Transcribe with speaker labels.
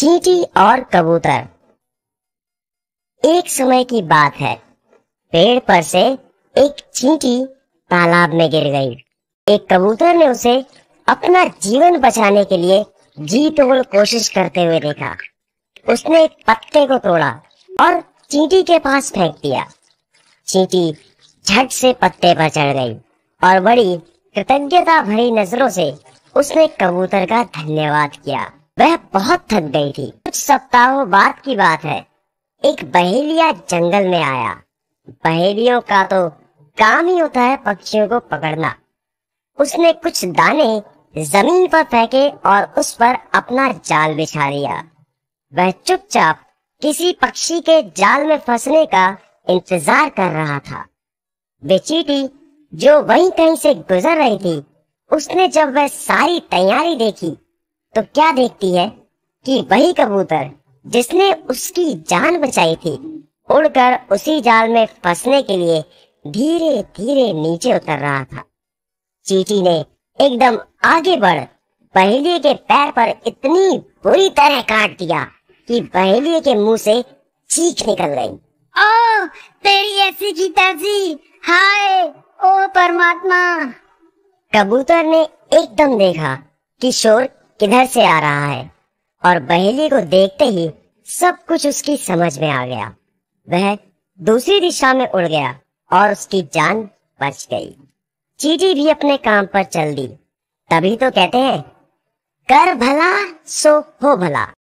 Speaker 1: चींटी और कबूतर एक समय की बात है पेड़ पर से एक चींटी तालाब में गिर गई एक कबूतर ने उसे अपना जीवन बचाने के लिए जी तोड़ कोशिश करते हुए देखा उसने एक पत्ते को तोड़ा और चींटी के पास फेंक दिया चींटी झट से पत्ते पर चढ़ गई और बड़ी कृतज्ञता भरी नजरों से उसने कबूतर का धन्यवाद किया वह बहुत थक गई थी कुछ सप्ताहों बाद की बात है एक बहेलिया जंगल में आया बहेलियों का तो काम ही होता है पक्षियों को पकड़ना उसने कुछ दाने जमीन पर फेंके और उस पर अपना जाल बिछा लिया वह चुपचाप किसी पक्षी के जाल में फंसने का इंतजार कर रहा था चीटी जो वहीं कहीं से गुजर रही थी उसने जब वह सारी तैयारी देखी तो क्या देखती है कि वही कबूतर जिसने उसकी जान बचाई थी उड़कर उसी जाल में फंसने के लिए धीरे धीरे नीचे उतर रहा था चीटी ने एकदम आगे बढ़ पहेली के पैर पर इतनी बुरी तरह काट दिया कि पहेली के मुंह से चीख निकल गई
Speaker 2: ओ तेरी ऐसी की तैसी हाय ओ परमात्मा
Speaker 1: कबूतर ने एकदम देखा कि शोर किधर से आ रहा है और बहेली को देखते ही सब कुछ उसकी समझ में आ गया वह दूसरी दिशा में उड़ गया और उसकी जान बच गई चीटी भी अपने काम पर चल दी तभी तो कहते हैं कर भला सो हो भला